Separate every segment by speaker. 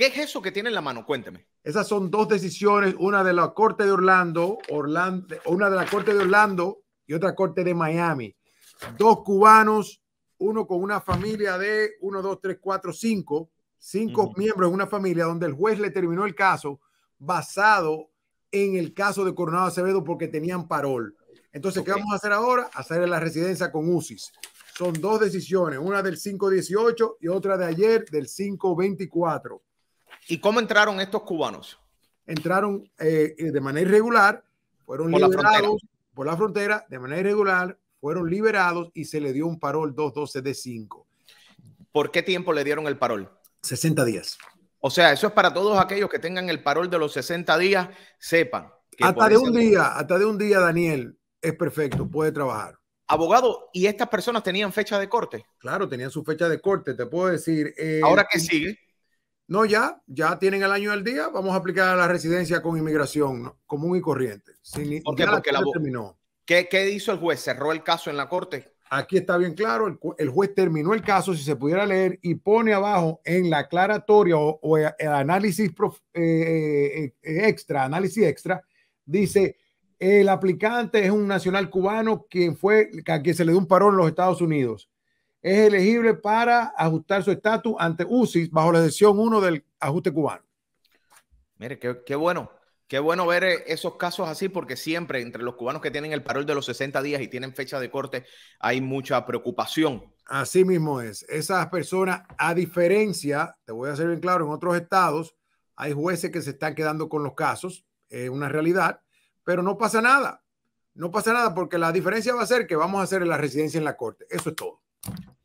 Speaker 1: ¿Qué es eso que tiene en la mano? Cuénteme.
Speaker 2: Esas son dos decisiones, una de la Corte de Orlando, Orlando una de la Corte de Orlando y otra Corte de Miami. Dos cubanos, uno con una familia de uno, dos, tres, cuatro, cinco. cinco miembros de una familia donde el juez le terminó el caso basado en el caso de Coronado Acevedo porque tenían parol. Entonces, ¿qué vamos a hacer ahora? Hacer la residencia con UCIS. Son dos decisiones, una del 518 y otra de ayer del 524. ¿Y cómo entraron estos cubanos? Entraron eh, eh, de manera irregular,
Speaker 1: fueron liberados
Speaker 2: por la frontera, de manera irregular, fueron liberados y se le dio un parol
Speaker 1: 212 de 5. ¿Por qué tiempo le dieron el parol? 60 días. O sea, eso es para todos aquellos que tengan el parol de los 60 días, sepan. hasta de un
Speaker 2: día, hasta de un día, Daniel, es perfecto, puede trabajar.
Speaker 1: Abogado, ¿y estas personas tenían fecha de corte? Claro, tenían su fecha de corte, te puedo decir. Eh, Ahora, que sigue? No, ya,
Speaker 2: ya tienen el año del día, vamos a aplicar a la residencia con inmigración común y corriente.
Speaker 1: qué? ¿Qué, hizo el juez? ¿Cerró el caso en la corte? Aquí está bien claro,
Speaker 2: el, juez terminó el caso, si se pudiera leer, y pone abajo en la aclaratoria o, eh, el análisis eh, eh, extra, análisis extra, dice, el aplicante es un nacional cubano quien fue, a se le dio un parón en los Estados Unidos es elegible para ajustar su estatus ante UCIS bajo la Decisión 1 del ajuste cubano.
Speaker 1: Mire, qué, bueno, qué bueno ver eh, esos casos así, porque siempre entre los cubanos que tienen el parol de los 60 días y tienen fecha de corte, hay mucha preocupación.
Speaker 2: Así mismo es. Esas personas, a diferencia, te voy a hacer bien claro, en otros estados hay jueces que se están quedando con los casos, es una realidad, pero no pasa nada. No pasa nada porque la diferencia va a ser que vamos a hacer la residencia en la corte.
Speaker 1: Eso es todo.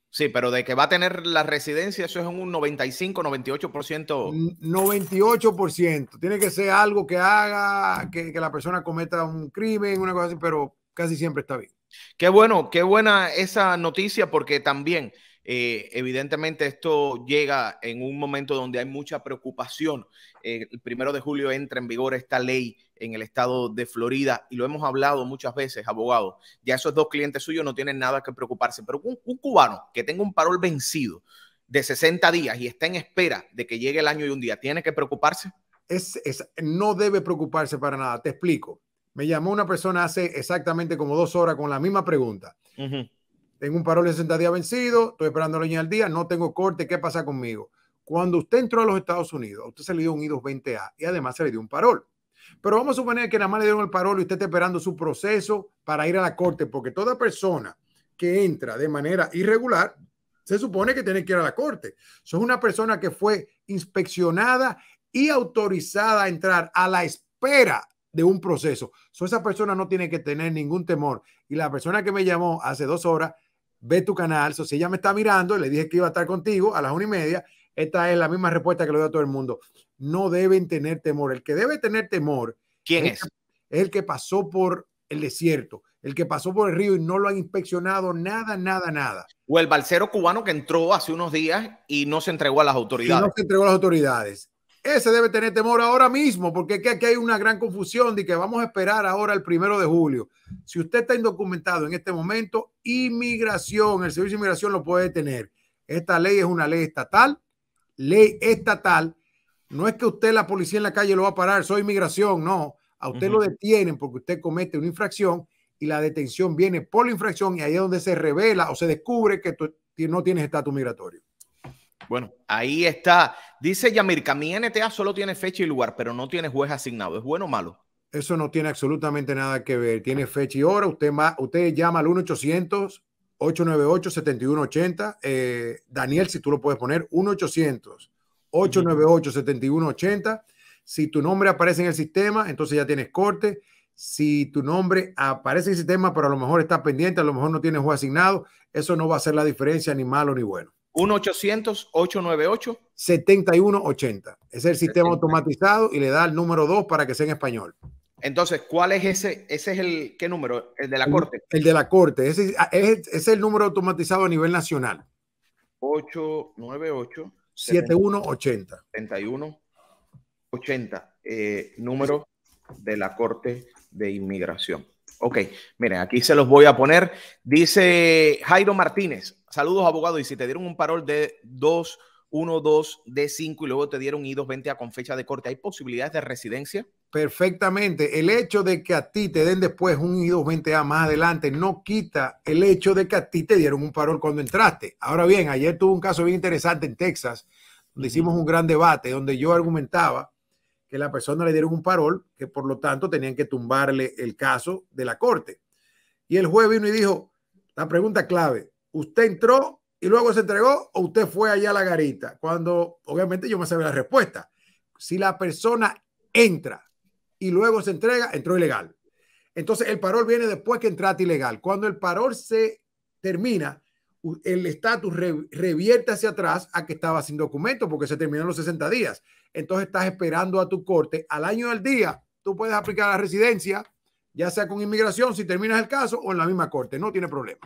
Speaker 1: Sí, pero de que va a tener la residencia, eso es un 95, 98%.
Speaker 2: 98%. Tiene que ser algo que haga, que, que la persona cometa un crimen, una cosa así, pero casi siempre está bien.
Speaker 1: Qué bueno, qué buena esa noticia porque también eh, evidentemente esto llega en un momento donde hay mucha preocupación. Eh, el primero de julio entra en vigor esta ley en el estado de Florida y lo hemos hablado muchas veces, abogado. Ya esos dos clientes suyos no tienen nada que preocuparse, pero un, cubano que tenga un parol vencido de 60 días y está en espera de que llegue el año y un día, ¿tiene que preocuparse? Es, no debe preocuparse para nada. Te explico. Me
Speaker 2: llamó una persona hace exactamente como dos horas con la misma pregunta tengo un parol de 60 días vencido, estoy esperando la línea al día, no tengo corte, ¿qué pasa conmigo? Cuando usted entró a los Estados Unidos, usted se le dio un i 20 a y además se le dio un parol. Pero vamos a suponer que nada más le dieron el parol y usted está esperando su proceso para ir a la corte, porque toda persona que entra de manera irregular se supone que tiene que ir a la corte. Son una persona que fue inspeccionada y autorizada a entrar a la espera de un proceso. So, esa persona no tiene que tener ningún temor. Y la persona que me llamó hace dos horas ve tu canal. si ella me está mirando, le dije que iba a estar contigo a las una y media. Esta es la misma respuesta que le doy a todo el mundo. No deben tener temor. El que debe tener temor. ¿Quién es? Es el que pasó
Speaker 1: por el desierto, el que pasó por el río y no lo han inspeccionado nada, nada, nada. O el balsero cubano que entró hace unos días y no se entregó a las autoridades. Y no se
Speaker 2: entregó a las autoridades. Ese debe tener temor ahora mismo, porque aquí hay una gran confusión de que vamos a esperar ahora el primero de julio. Si usted está indocumentado en este momento, inmigración, el servicio de inmigración lo puede tener. Esta ley es una ley estatal, ley estatal. No es que usted, la policía en la calle, lo va a parar, soy inmigración, no. A usted lo detienen porque usted comete una infracción y la detención viene por la infracción y ahí es donde se revela o se descubre que no tienes estatus migratorio.
Speaker 1: Bueno, ahí está. Dice Yamirka, mi NTA solo tiene fecha y lugar, pero no tiene juez asignado. ¿Es bueno o malo?
Speaker 2: Eso no tiene absolutamente nada que ver. Tiene fecha y hora. Usted, usted llama al 1-800-898-7180. Eh, Daniel, si tú lo puedes poner, 1-800-898-7180. Si tu nombre aparece en el sistema, entonces ya tienes corte. Si tu nombre aparece en el sistema, pero a lo mejor está pendiente, a lo mejor no tiene juez asignado, eso no va a ser la diferencia ni malo ni bueno.
Speaker 1: 1-800-898-7180.
Speaker 2: Es el sistema automatizado y le da el número 2 para que sea en español.
Speaker 1: Entonces, ¿cuál es ese? Ese es el, ¿qué número? El de la corte.
Speaker 2: El, de la corte. Ese es, ah, el número automatizado a nivel
Speaker 1: nacional. 898 7180. 7180. Eh, número de la corte de inmigración. Ok, miren, aquí se los voy a poner. Dice Jairo Martínez, saludos abogado, y si te dieron un parol de 2, 1, 2, D5 y luego te dieron I220 a con fecha de corte, ¿hay posibilidades de residencia?
Speaker 2: Perfectamente. El hecho de que a ti te den después un I220A más adelante no quita el hecho de que a ti te dieron un parol cuando entraste. Ahora bien, ayer tuve un caso bien interesante en Texas, donde hicimos un gran debate, donde yo argumentaba que la persona le dieron un parol, que por lo tanto tenían que tumbarle el caso de la corte. Y el juez vino y dijo, la pregunta clave, ¿usted entró y luego se entregó o usted fue allá a la garita? Cuando obviamente yo me sabía la respuesta. Si la persona entra y luego se entrega, entró ilegal. Entonces el parol viene después que entrate ilegal. Cuando el parol se termina, el estatus revierte hacia atrás a que estaba sin documento porque se en los 60 días. Entonces estás esperando a tu corte al año del día. Tú puedes aplicar la residencia, ya
Speaker 1: sea con inmigración, si terminas el caso, o en la misma corte. No tiene problema.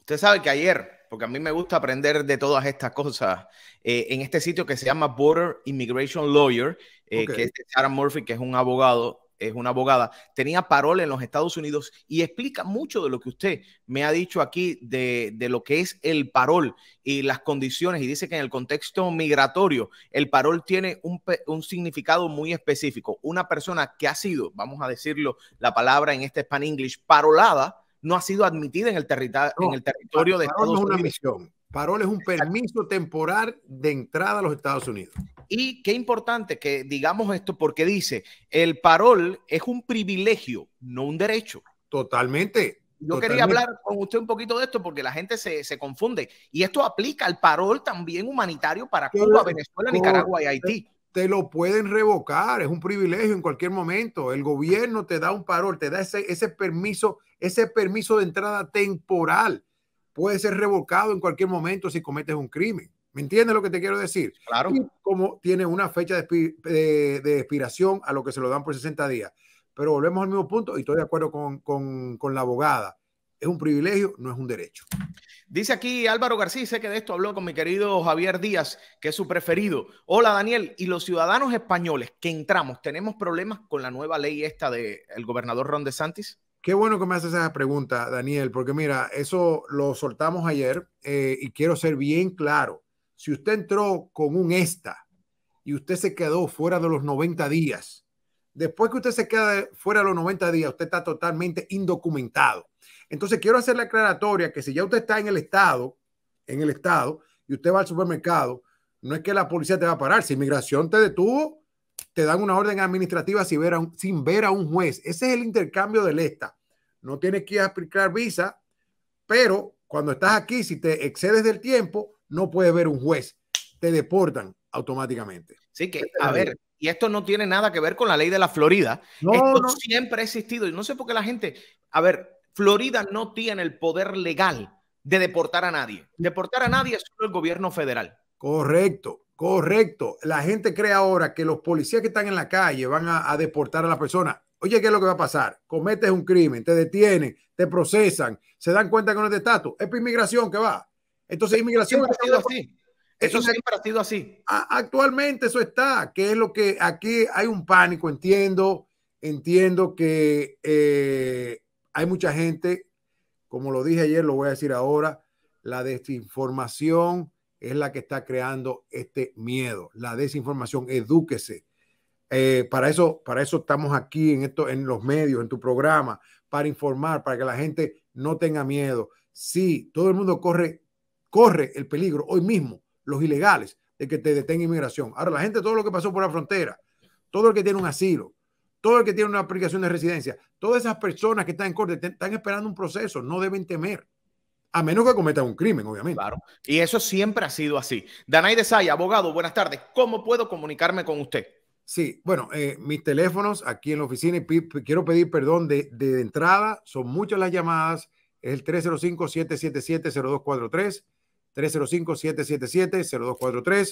Speaker 1: Usted sabe que ayer, porque a mí me gusta aprender de todas estas cosas, eh, en este sitio que se llama Border Immigration Lawyer, eh, que es de Murphy, que es un abogado es una abogada, tenía parol en los Estados Unidos y explica mucho de lo que usted me ha dicho aquí de, lo que es el parol y las condiciones. Y dice que en el contexto migratorio, el parol tiene un, un significado muy específico. Una persona que ha sido, vamos a decirlo la palabra en este Span English, parolada, no ha sido admitida en el, territorio de Estados una Unidos. Misión. Parol es un permiso temporal de entrada a los Estados Unidos. Y qué importante que digamos esto porque dice, el parol es un privilegio, no un derecho. Totalmente. Yo quería hablar con usted un poquito de esto porque la gente se, se confunde. Y esto aplica al parol también humanitario para Cuba, Venezuela, Nicaragua y
Speaker 2: Haití. Te lo pueden revocar, es un privilegio en cualquier momento. El gobierno te da un parol, te da ese, ese permiso, ese permiso de entrada temporal puede ser revocado en cualquier momento si cometes un crimen. ¿Me entiendes lo que te quiero decir? Claro. Y como tiene una fecha de, expiración a lo que se lo dan por 60 días. Pero volvemos al mismo punto y estoy de acuerdo
Speaker 1: con, la abogada. Es un privilegio, no es un derecho. Dice aquí Álvaro García, sé que de esto habló con mi querido Javier Díaz, que es su preferido. Hola Daniel, y los ciudadanos españoles que entramos, ¿tenemos problemas con la nueva ley esta del gobernador Ron DeSantis?
Speaker 2: Qué bueno que me haces esa pregunta, Daniel, porque mira, eso lo soltamos ayer eh, y quiero ser bien claro. Si usted entró con un esta y usted se quedó fuera de los 90 días, después que usted se queda fuera de los 90 días, usted está totalmente indocumentado. Entonces quiero hacer la aclaratoria que si ya usted está en el estado, en el estado, y usted va al supermercado, no es que la policía te va a parar. Si inmigración te detuvo, te dan una orden administrativa sin ver a un juez. Ese es el intercambio del ESTA no tienes que aplicar visa, pero cuando estás aquí, si te excedes del tiempo, no puedes ver un juez, te deportan automáticamente.
Speaker 1: Sí, que, a ver, y esto no tiene nada que ver con la ley de la Florida. No, esto siempre ha existido. Y no sé por qué la gente, a ver, Florida no tiene el poder legal de deportar a nadie. Deportar a nadie es solo el gobierno federal.
Speaker 2: Correcto, correcto. La gente cree ahora que los policías que están en la calle van a, a deportar a la persona. Oye, ¿qué es lo que va a pasar? Cometes un crimen, te detienen, te procesan, se dan cuenta que no es de estatus. Es inmigración que va. Entonces, inmigración. ha sido así. Eso se ha sido así. Actualmente eso está, que es lo que aquí hay un pánico, entiendo, entiendo que eh, hay mucha gente, como lo dije ayer, lo voy a decir ahora, la desinformación es la que está creando este miedo, la desinformación, edúquese, eh, para, eso, para eso estamos aquí en, esto, en los medios, en tu programa, para informar, para que la gente no tenga miedo. Sí, todo el mundo corre, corre el peligro hoy mismo, los ilegales, de que te detenga inmigración. Ahora, la gente, todo lo que pasó por la frontera, todo el que tiene un asilo, todo el que tiene una aplicación de residencia, todas esas personas
Speaker 1: que están en corte están esperando un proceso, no deben temer. A menos que cometan un crimen, obviamente. Y eso siempre ha sido así. Danay Say, abogado, buenas tardes. ¿Cómo puedo comunicarme con usted? Sí,
Speaker 2: bueno, eh, mis teléfonos aquí en la oficina, y quiero pedir perdón de, de, entrada, son muchas las llamadas, es el 305-777-0243, 305-777-0243,